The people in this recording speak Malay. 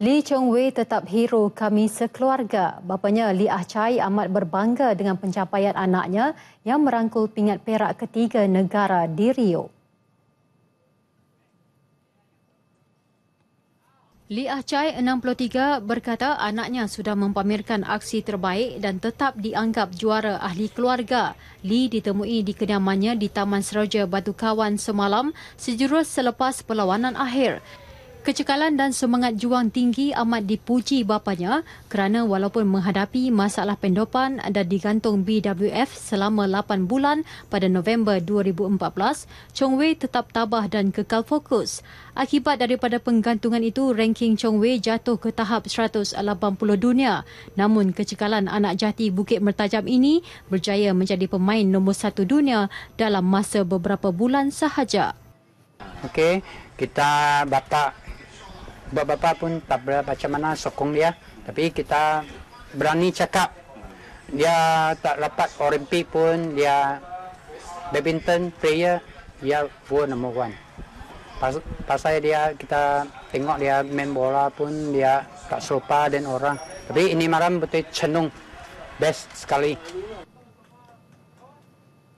Lee Chong Wei tetap hero kami sekeluarga. Bapanya Lee Ah Chai amat berbangga dengan pencapaian anaknya yang merangkul pingat perak ketiga negara di Rio. Lee Ah Chai, 63, berkata anaknya sudah mempamerkan aksi terbaik dan tetap dianggap juara ahli keluarga. Lee ditemui di kediamannya di Taman Seroja Batu Kawan semalam sejurus selepas perlawanan akhir. Kecekalan dan semangat juang tinggi amat dipuji bapanya kerana walaupun menghadapi masalah pendopan dan digantung BWF selama 8 bulan pada November 2014, Chong Wei tetap tabah dan kekal fokus. Akibat daripada penggantungan itu, ranking Chong Wei jatuh ke tahap 180 dunia. Namun kecekalan anak jati Bukit Mertajam ini berjaya menjadi pemain nombor satu dunia dalam masa beberapa bulan sahaja. Okey, kita batak Bapa-bapa pun tak berapa macam mana sokong dia. Tapi kita berani cakap dia tak dapat Olimpik pun dia badminton player dia buat number one. Pas, pasal dia kita tengok dia main bola pun dia tak serupa dengan orang. Tapi ini malam betul cenung best sekali.